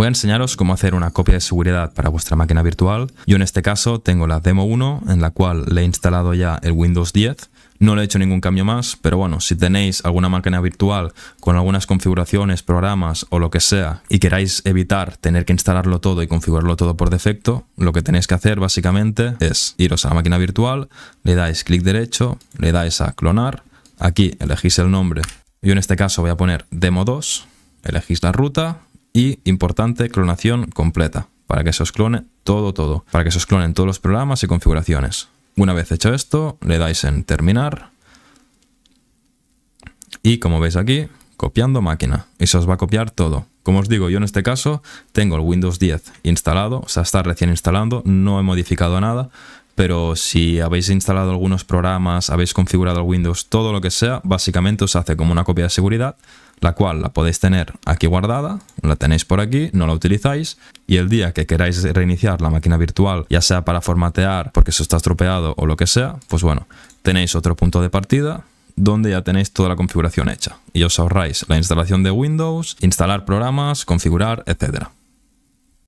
Voy a enseñaros cómo hacer una copia de seguridad para vuestra máquina virtual. Yo en este caso tengo la demo 1 en la cual le he instalado ya el Windows 10. No le he hecho ningún cambio más, pero bueno, si tenéis alguna máquina virtual con algunas configuraciones, programas o lo que sea y queráis evitar tener que instalarlo todo y configurarlo todo por defecto, lo que tenéis que hacer básicamente es iros a la máquina virtual, le dais clic derecho, le dais a clonar, aquí elegís el nombre, yo en este caso voy a poner demo 2, elegís la ruta y, importante, clonación completa, para que se os clone todo, todo, para que se os clonen todos los programas y configuraciones. Una vez hecho esto, le dais en terminar y como veis aquí, copiando máquina y se os va a copiar todo. Como os digo, yo en este caso tengo el Windows 10 instalado, o sea, está recién instalando, no he modificado nada, pero si habéis instalado algunos programas, habéis configurado el Windows, todo lo que sea, básicamente os hace como una copia de seguridad, la cual la podéis tener aquí guardada, la tenéis por aquí, no la utilizáis, y el día que queráis reiniciar la máquina virtual, ya sea para formatear porque se está estropeado o lo que sea, pues bueno, tenéis otro punto de partida donde ya tenéis toda la configuración hecha y os ahorráis la instalación de Windows, instalar programas, configurar, etcétera.